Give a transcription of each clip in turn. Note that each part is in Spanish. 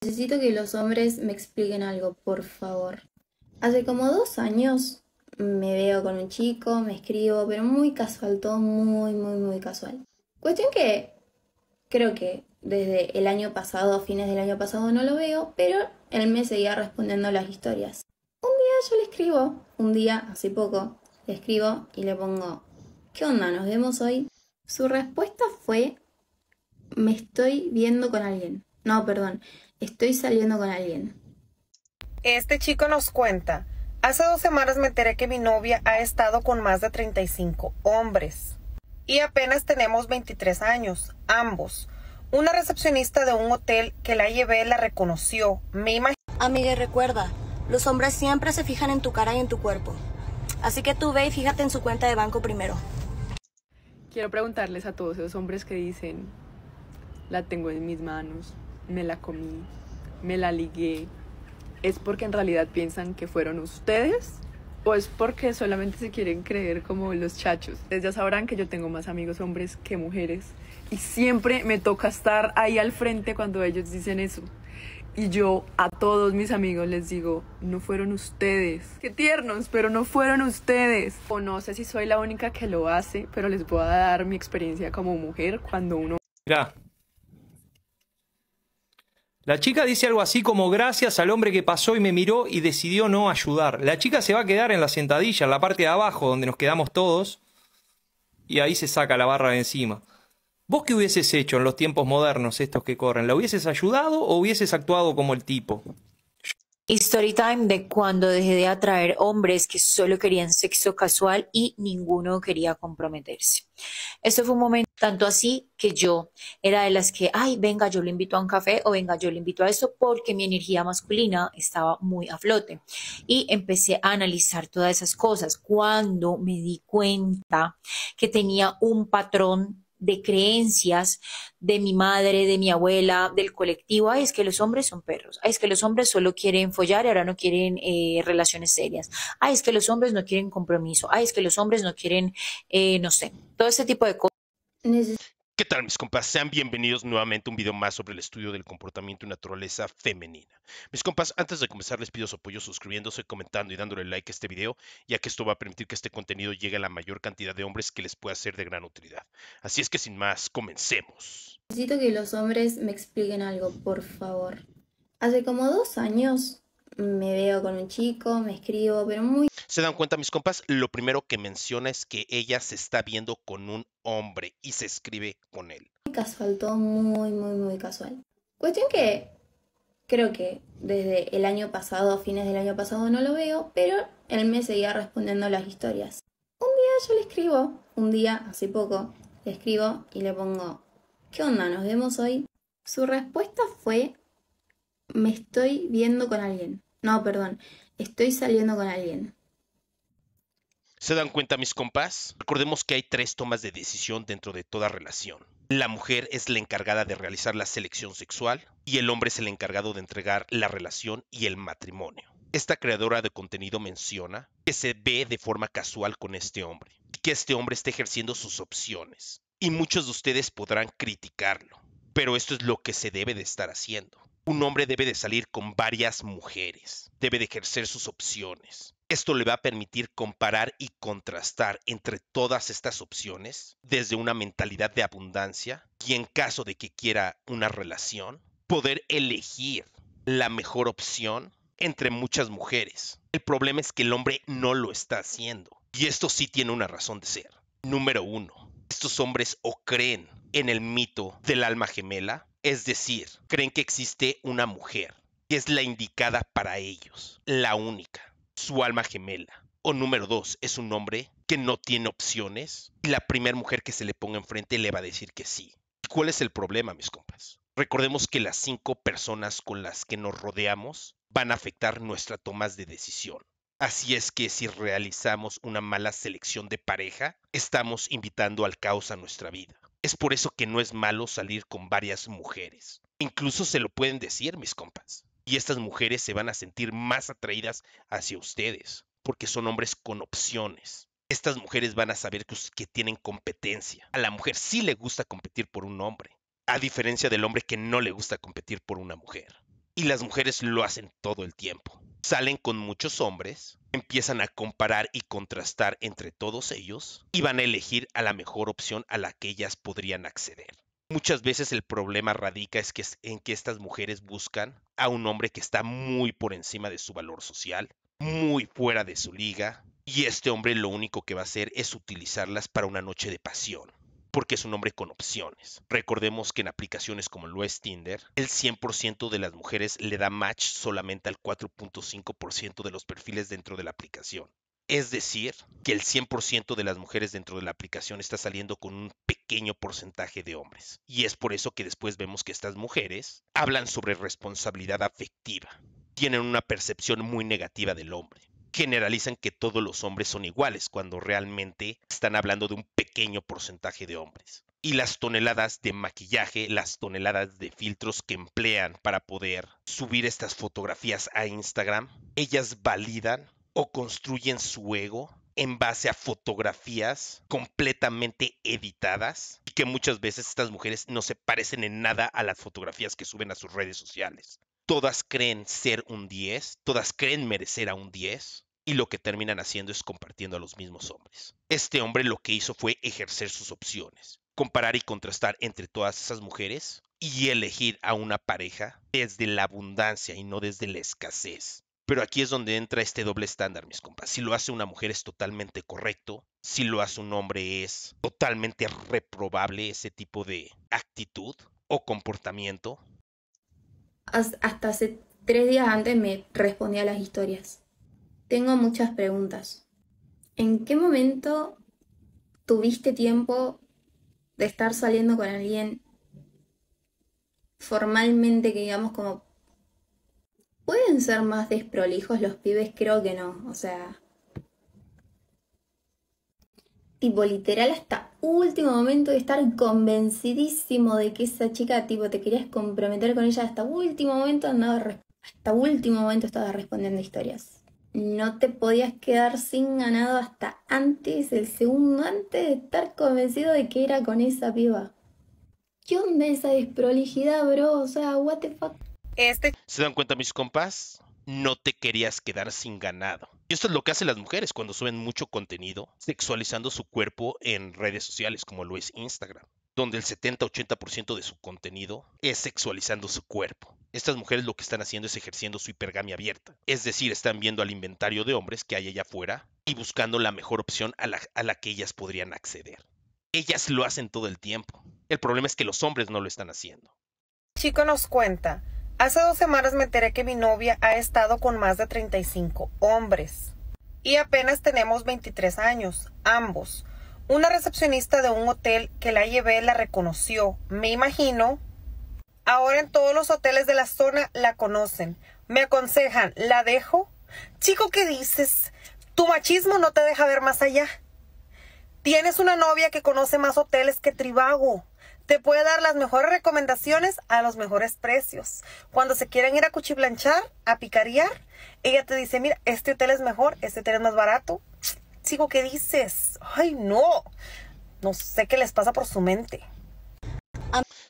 Necesito que los hombres me expliquen algo, por favor. Hace como dos años me veo con un chico, me escribo, pero muy casual, todo muy, muy, muy casual. Cuestión que creo que desde el año pasado, fines del año pasado no lo veo, pero él me seguía respondiendo las historias. Un día yo le escribo, un día, hace poco, le escribo y le pongo, ¿qué onda? ¿Nos vemos hoy? Su respuesta fue, me estoy viendo con alguien. No, perdón, Estoy saliendo con alguien. Este chico nos cuenta. Hace dos semanas me enteré que mi novia ha estado con más de 35 hombres. Y apenas tenemos 23 años, ambos. Una recepcionista de un hotel que la llevé la reconoció. Me Amiga, recuerda, los hombres siempre se fijan en tu cara y en tu cuerpo. Así que tú ve y fíjate en su cuenta de banco primero. Quiero preguntarles a todos esos hombres que dicen, la tengo en mis manos, me la comí, me la ligué, es porque en realidad piensan que fueron ustedes o es porque solamente se quieren creer como los chachos. Ustedes ya sabrán que yo tengo más amigos hombres que mujeres y siempre me toca estar ahí al frente cuando ellos dicen eso. Y yo a todos mis amigos les digo, no fueron ustedes. Qué tiernos, pero no fueron ustedes. O no sé si soy la única que lo hace, pero les voy a dar mi experiencia como mujer cuando uno... Mira, la chica dice algo así como gracias al hombre que pasó y me miró y decidió no ayudar. La chica se va a quedar en la sentadilla, en la parte de abajo, donde nos quedamos todos, y ahí se saca la barra de encima. ¿Vos qué hubieses hecho en los tiempos modernos estos que corren? ¿La hubieses ayudado o hubieses actuado como el tipo? Story time de cuando dejé de atraer hombres que solo querían sexo casual y ninguno quería comprometerse. Esto fue un momento tanto así que yo era de las que, ay, venga, yo le invito a un café o venga, yo le invito a eso, porque mi energía masculina estaba muy a flote. Y empecé a analizar todas esas cosas cuando me di cuenta que tenía un patrón de creencias de mi madre, de mi abuela, del colectivo, ay, es que los hombres son perros, ay, es que los hombres solo quieren follar y ahora no quieren eh, relaciones serias, ay, es que los hombres no quieren compromiso, ay, es que los hombres no quieren, eh, no sé, todo ese tipo de cosas. ¿Qué tal mis compas? Sean bienvenidos nuevamente a un video más sobre el estudio del comportamiento y naturaleza femenina. Mis compas, antes de comenzar les pido su apoyo suscribiéndose, comentando y dándole like a este video, ya que esto va a permitir que este contenido llegue a la mayor cantidad de hombres que les pueda ser de gran utilidad. Así es que sin más, comencemos. Necesito que los hombres me expliquen algo, por favor. Hace como dos años me veo con un chico, me escribo, pero muy... Se dan cuenta mis compas, lo primero que menciona es que ella se está viendo con un hombre y se escribe con él. Casual, muy, muy, muy casual. Cuestión que creo que desde el año pasado, fines del año pasado no lo veo, pero él me seguía respondiendo las historias. Un día yo le escribo, un día, hace poco, le escribo y le pongo, ¿qué onda? ¿Nos vemos hoy? Su respuesta fue, me estoy viendo con alguien. No, perdón. Estoy saliendo con alguien. ¿Se dan cuenta mis compás? Recordemos que hay tres tomas de decisión dentro de toda relación. La mujer es la encargada de realizar la selección sexual y el hombre es el encargado de entregar la relación y el matrimonio. Esta creadora de contenido menciona que se ve de forma casual con este hombre que este hombre está ejerciendo sus opciones. Y muchos de ustedes podrán criticarlo, pero esto es lo que se debe de estar haciendo un hombre debe de salir con varias mujeres, debe de ejercer sus opciones. Esto le va a permitir comparar y contrastar entre todas estas opciones desde una mentalidad de abundancia y en caso de que quiera una relación, poder elegir la mejor opción entre muchas mujeres. El problema es que el hombre no lo está haciendo. Y esto sí tiene una razón de ser. Número uno, estos hombres o creen en el mito del alma gemela es decir, creen que existe una mujer que es la indicada para ellos, la única, su alma gemela. O número dos, es un hombre que no tiene opciones y la primera mujer que se le ponga enfrente le va a decir que sí. ¿Cuál es el problema, mis compas? Recordemos que las cinco personas con las que nos rodeamos van a afectar nuestra tomas de decisión. Así es que si realizamos una mala selección de pareja, estamos invitando al caos a nuestra vida. Es por eso que no es malo salir con varias mujeres. Incluso se lo pueden decir, mis compas. Y estas mujeres se van a sentir más atraídas hacia ustedes, porque son hombres con opciones. Estas mujeres van a saber que, tienen competencia. A la mujer sí le gusta competir por un hombre, a diferencia del hombre que no le gusta competir por una mujer. Y las mujeres lo hacen todo el tiempo salen con muchos hombres, empiezan a comparar y contrastar entre todos ellos y van a elegir a la mejor opción a la que ellas podrían acceder. Muchas veces el problema radica es que, en que estas mujeres buscan a un hombre que está muy por encima de su valor social, muy fuera de su liga, y este hombre lo único que va a hacer es utilizarlas para una noche de pasión porque es un hombre con opciones. Recordemos que en aplicaciones como lo es Tinder, el 100% de las mujeres le da match solamente al 4.5% de los perfiles dentro de la aplicación. Es decir, que el 100% de las mujeres dentro de la aplicación está saliendo con un pequeño porcentaje de hombres. Y es por eso que después vemos que estas mujeres hablan sobre responsabilidad afectiva. Tienen una percepción muy negativa del hombre generalizan que todos los hombres son iguales cuando realmente están hablando de un pequeño porcentaje de hombres. Y las toneladas de maquillaje, las toneladas de filtros que emplean para poder subir estas fotografías a Instagram, ellas validan o construyen su ego en base a fotografías completamente editadas y que muchas veces estas mujeres no se parecen en nada a las fotografías que suben a sus redes sociales todas creen ser un 10, todas creen merecer a un 10, y lo que terminan haciendo es compartiendo a los mismos hombres. Este hombre lo que hizo fue ejercer sus opciones, comparar y contrastar entre todas esas mujeres y elegir a una pareja desde la abundancia y no desde la escasez. Pero aquí es donde entra este doble estándar, mis compas. Si lo hace una mujer es totalmente correcto, si lo hace un hombre es totalmente reprobable ese tipo de actitud o comportamiento. Hasta hace tres días antes me respondía a las historias. Tengo muchas preguntas. ¿En qué momento tuviste tiempo de estar saliendo con alguien formalmente que digamos como... ¿Pueden ser más desprolijos los pibes? Creo que no. O sea... Tipo, literal hasta último momento de estar convencidísimo de que esa chica, tipo, te querías comprometer con ella hasta último momento, no, hasta último momento estaba respondiendo historias no te podías quedar sin ganado hasta antes, el segundo antes de estar convencido de que era con esa piba. ¿Qué onda esa desprolijidad, bro? O sea, what the fuck. Este... ¿Se dan cuenta mis compas? No te querías quedar sin ganado. Y esto es lo que hacen las mujeres cuando suben mucho contenido sexualizando su cuerpo en redes sociales como lo es Instagram, donde el 70-80% de su contenido es sexualizando su cuerpo. Estas mujeres lo que están haciendo es ejerciendo su hipergamia abierta, es decir, están viendo al inventario de hombres que hay allá afuera y buscando la mejor opción a la, que ellas podrían acceder. Ellas lo hacen todo el tiempo. El problema es que los hombres no lo están haciendo. Chico nos cuenta, hace dos semanas me enteré que mi novia ha estado con más de 35 hombres. Y apenas tenemos 23 años, ambos. Una recepcionista de un hotel que la llevé la reconoció. Me imagino Ahora en todos los hoteles de la zona la conocen. Me aconsejan, ¿la dejo? Chico, ¿qué dices? Tu machismo no te deja ver más allá. Tienes una novia que conoce más hoteles que Tribago. Te puede dar las mejores recomendaciones a los mejores precios. Cuando se quieren ir a cuchiblanchar, a picarear, ella te dice, mira, este hotel es mejor, este hotel es más barato. Chico, ¿qué dices? Ay, no. No sé qué les pasa por su mente.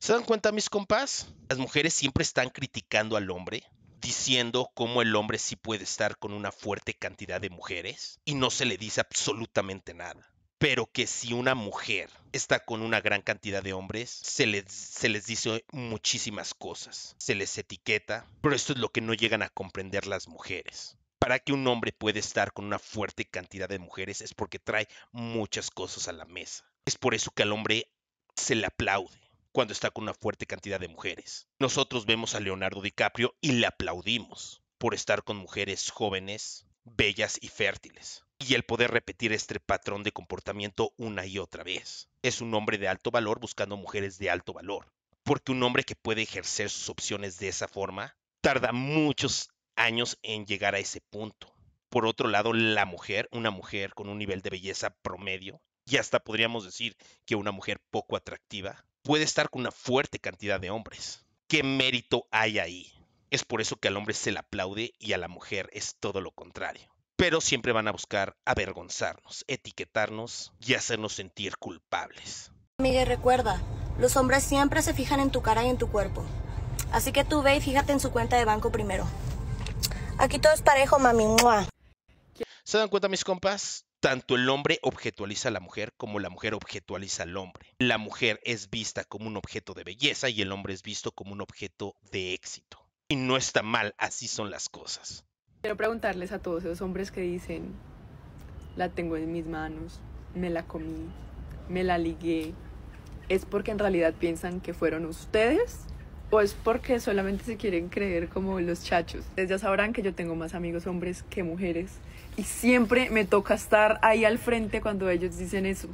¿Se dan cuenta, mis compás? Las mujeres siempre están criticando al hombre, diciendo cómo el hombre sí puede estar con una fuerte cantidad de mujeres y no se le dice absolutamente nada. Pero que si una mujer está con una gran cantidad de hombres, se les, se les dice muchísimas cosas, se les etiqueta, pero esto es lo que no llegan a comprender las mujeres. Para que un hombre puede estar con una fuerte cantidad de mujeres es porque trae muchas cosas a la mesa. Es por eso que al hombre se le aplaude cuando está con una fuerte cantidad de mujeres. Nosotros vemos a Leonardo DiCaprio y le aplaudimos por estar con mujeres jóvenes, bellas y fértiles. Y el poder repetir este patrón de comportamiento una y otra vez. Es un hombre de alto valor buscando mujeres de alto valor. Porque un hombre que puede ejercer sus opciones de esa forma tarda muchos años en llegar a ese punto. Por otro lado, la mujer, una mujer con un nivel de belleza promedio, y hasta podríamos decir que una mujer poco atractiva, puede estar con una fuerte cantidad de hombres. ¿Qué mérito hay ahí? Es por eso que al hombre se le aplaude y a la mujer es todo lo contrario. Pero siempre van a buscar avergonzarnos, etiquetarnos y hacernos sentir culpables. Miguel, recuerda, los hombres siempre se fijan en tu cara y en tu cuerpo. Así que tú ve y fíjate en su cuenta de banco primero. Aquí todo es parejo, mami. ¿Se dan cuenta, mis compas? Tanto el hombre objetualiza a la mujer como la mujer objetualiza al hombre. La mujer es vista como un objeto de belleza y el hombre es visto como un objeto de éxito. Y no está mal, así son las cosas. Quiero preguntarles a todos esos hombres que dicen, la tengo en mis manos, me la comí, me la ligué, ¿es porque en realidad piensan que fueron ustedes o es porque solamente se quieren creer como los chachos. Ustedes ya sabrán que yo tengo más amigos hombres que mujeres y siempre me toca estar ahí al frente cuando ellos dicen eso.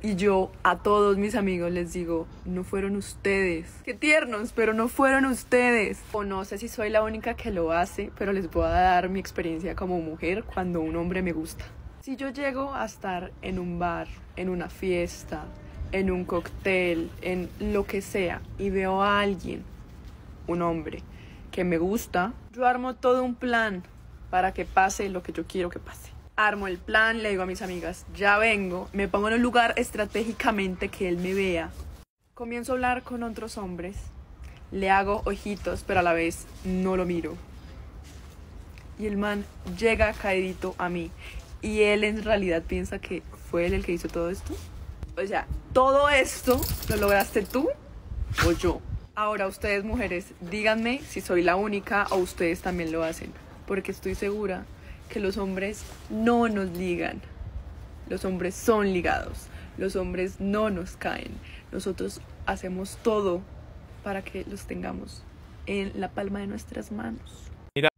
Y yo a todos mis amigos les digo, no fueron ustedes. Qué tiernos, pero no fueron ustedes. O no sé si soy la única que lo hace, pero les voy a dar mi experiencia como mujer cuando un hombre me gusta. Si yo llego a estar en un bar, en una fiesta, en un cóctel, en lo que sea, y veo a alguien, un hombre, que me gusta, yo armo todo un plan para que pase lo que yo quiero que pase. Armo el plan, le digo a mis amigas, ya vengo, me pongo en un lugar estratégicamente que él me vea. Comienzo a hablar con otros hombres, le hago ojitos, pero a la vez no lo miro. Y el man llega caedito a mí. Y él en realidad piensa que fue él el que hizo todo esto. O sea, todo esto lo lograste tú o yo. Ahora ustedes mujeres, díganme si soy la única o ustedes también lo hacen, porque estoy segura que los hombres no nos ligan. Los hombres son ligados. Los hombres no nos caen. Nosotros hacemos todo para que los tengamos en la palma de nuestras manos. Mira,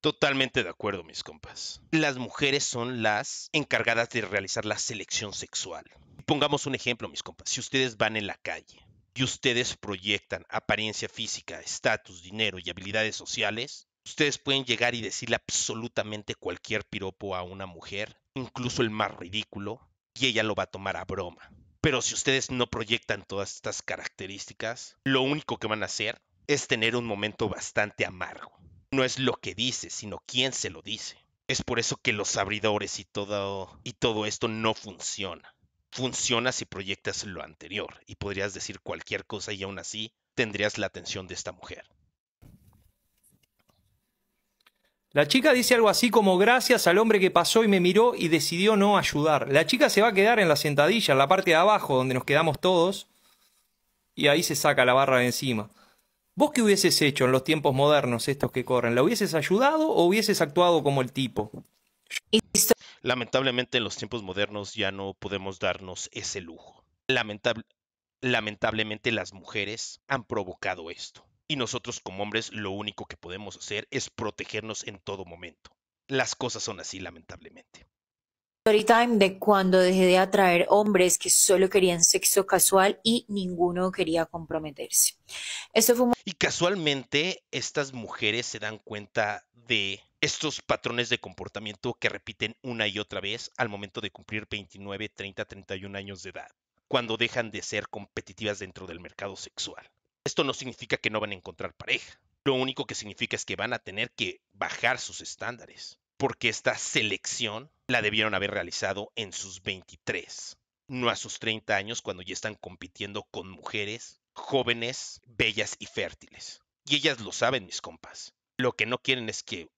totalmente de acuerdo, mis compas. Las mujeres son las encargadas de realizar la selección sexual pongamos un ejemplo, mis compas. Si ustedes van en la calle y ustedes proyectan apariencia física, estatus, dinero y habilidades sociales, ustedes pueden llegar y decirle absolutamente cualquier piropo a una mujer, incluso el más ridículo, y ella lo va a tomar a broma. Pero si ustedes no proyectan todas estas características, lo único que van a hacer es tener un momento bastante amargo. No es lo que dice, sino quién se lo dice. Es por eso que los abridores y todo, y todo esto no funciona funciona si proyectas lo anterior y podrías decir cualquier cosa y aún así tendrías la atención de esta mujer. La chica dice algo así como gracias al hombre que pasó y me miró y decidió no ayudar. La chica se va a quedar en la sentadilla, en la parte de abajo donde nos quedamos todos, y ahí se saca la barra de encima. ¿Vos qué hubieses hecho en los tiempos modernos estos que corren? ¿La hubieses ayudado o hubieses actuado como el tipo? Lamentablemente en los tiempos modernos ya no podemos darnos ese lujo. Lamentable, lamentablemente las mujeres han provocado esto. Y nosotros como hombres lo único que podemos hacer es protegernos en todo momento. Las cosas son así lamentablemente. time de cuando dejé de atraer hombres que solo querían sexo casual y ninguno quería comprometerse. Eso fue Y casualmente estas mujeres se dan cuenta de estos patrones de comportamiento que repiten una y otra vez al momento de cumplir 29, 30, 31 años de edad, cuando dejan de ser competitivas dentro del mercado sexual. Esto no significa que no van a encontrar pareja, lo único que significa es que van a tener que bajar sus estándares, porque esta selección la debieron haber realizado en sus 23, no a sus 30 años cuando ya están compitiendo con mujeres jóvenes, bellas y fértiles. Y ellas lo saben, mis compas. Lo que no quieren es que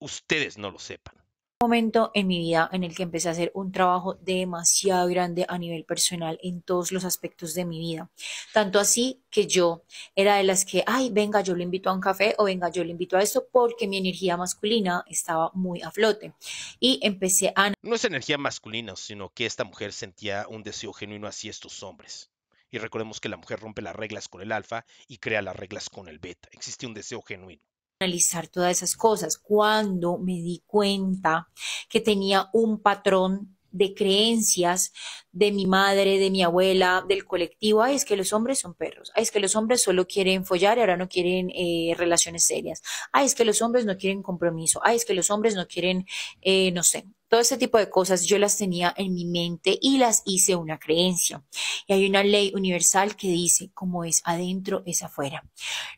ustedes no lo sepan. Momento en mi vida en el que empecé a hacer un trabajo demasiado grande a nivel personal en todos los aspectos de mi vida. Tanto así que yo era de las que, ay, venga, yo le invito a un café o venga, yo le invito a esto porque mi energía masculina estaba muy a flote. Y empecé a... No es energía masculina, sino que esta mujer sentía un deseo genuino hacia estos hombres. Y recordemos que la mujer rompe las reglas con el alfa y crea las reglas con el beta. Existe un deseo genuino analizar todas esas cosas. Cuando me di cuenta que tenía un patrón de creencias de mi madre, de mi abuela, del colectivo, ay, es que los hombres son perros, ay, es que los hombres solo quieren follar y ahora no quieren eh, relaciones serias, ay, es que los hombres no quieren compromiso, ay, es que los hombres no quieren, eh, no sé, todo ese tipo de cosas yo las tenía en mi mente y las hice una creencia. Y hay una ley universal que dice, como es adentro, es afuera.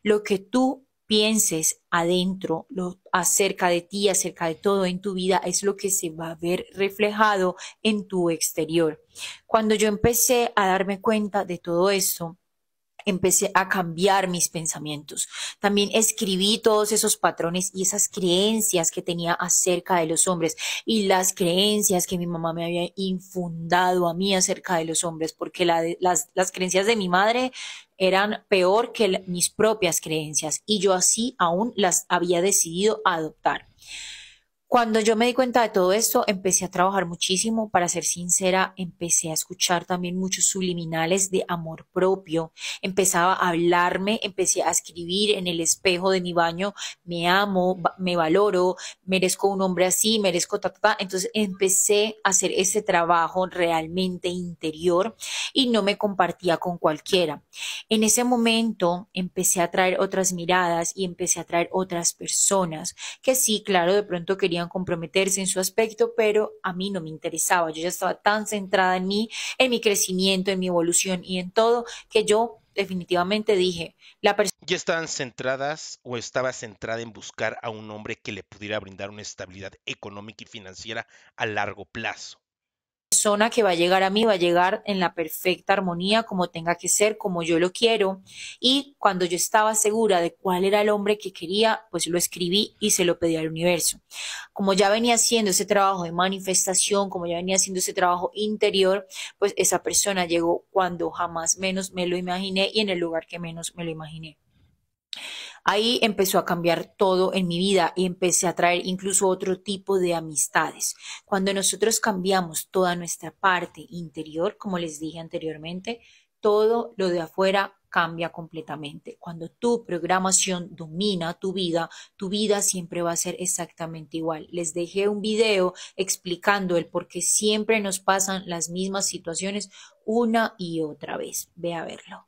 Lo que tú pienses adentro, lo, acerca de ti, acerca de todo en tu vida, es lo que se va a ver reflejado en tu exterior. Cuando yo empecé a darme cuenta de todo eso, empecé a cambiar mis pensamientos. También escribí todos esos patrones y esas creencias que tenía acerca de los hombres y las creencias que mi mamá me había infundado a mí acerca de los hombres, porque las, creencias de mi madre eran peor que mis propias creencias y yo así aún las había decidido adoptar. Cuando yo me di cuenta de todo esto, empecé a trabajar muchísimo, para ser sincera, empecé a escuchar también muchos subliminales de amor propio, empezaba a hablarme, empecé a escribir en el espejo de mi baño, me amo, me valoro, merezco un hombre así, merezco ta, ta, Entonces empecé a hacer ese trabajo realmente interior y no me compartía con cualquiera. En ese momento empecé a traer otras miradas y empecé a traer otras personas que sí, claro, de pronto querían comprometerse en su aspecto, pero a mí no me interesaba. Yo ya estaba tan centrada en mí, en mi crecimiento, en mi evolución y en todo, que yo definitivamente dije, la persona... Ya estaban centradas o estaba centrada en buscar a un hombre que le pudiera brindar una estabilidad económica y financiera a largo plazo persona que va a llegar a mí va a llegar en la perfecta armonía, como tenga que ser, como yo lo quiero. Y cuando yo estaba segura de cuál era el hombre que quería, pues lo escribí y se lo pedí al universo. Como ya venía haciendo ese trabajo de manifestación, como ya venía haciendo ese trabajo interior, pues esa persona llegó cuando jamás menos me lo imaginé y en el lugar que menos me lo imaginé. Ahí empezó a cambiar todo en mi vida y empecé a traer incluso otro tipo de amistades. Cuando nosotros cambiamos toda nuestra parte interior, como les dije anteriormente, todo lo de afuera cambia completamente. Cuando tu programación domina tu vida, tu vida siempre va a ser exactamente igual. Les dejé un video explicando el por qué siempre nos pasan las mismas situaciones una y otra vez. Ve a verlo.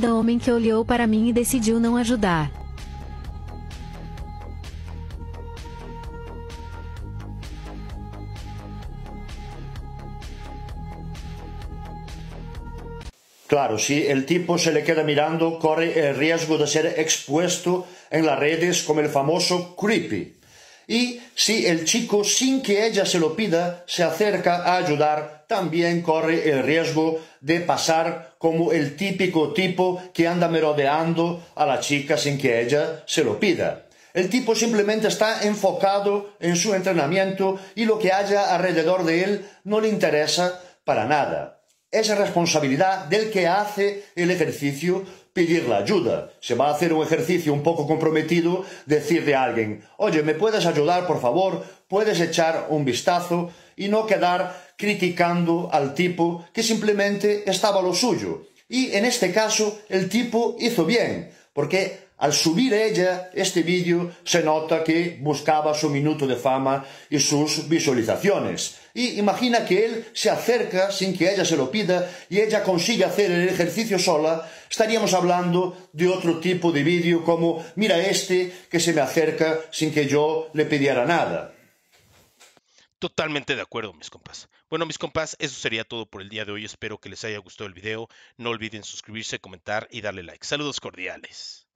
do homem que olhou para mim e decidiu não ajudar. Claro, si el tipo se le queda mirando, corre el riesgo de ser expuesto en las redes como el famoso creepy. y si el chico, sin que ella se lo pida, se acerca a ayudar, también corre el riesgo de pasar como el típico tipo que anda merodeando a la chica sin que ella se lo pida. El tipo simplemente está enfocado en su entrenamiento y lo que haya alrededor de él no le interesa para nada. Es responsabilidad del que hace el ejercicio la ayuda. Se va a hacer un ejercicio un poco comprometido, decirle a alguien, oye, ¿me puedes ayudar, por favor? ¿Puedes echar un vistazo? Y no quedar criticando al tipo que simplemente estaba lo suyo. Y en este caso, el tipo hizo bien, porque al subir ella este vídeo se nota que buscaba su minuto de fama y sus visualizaciones. Y imagina que él se acerca sin que ella se lo pida y ella consigue hacer el ejercicio sola, estaríamos hablando de otro tipo de vídeo como mira este que se me acerca sin que yo le pidiera nada. Totalmente de acuerdo, mis compas. Bueno, mis compas, eso sería todo por el día de hoy. Espero que les haya gustado el vídeo. No olviden suscribirse, comentar y darle like. Saludos cordiales.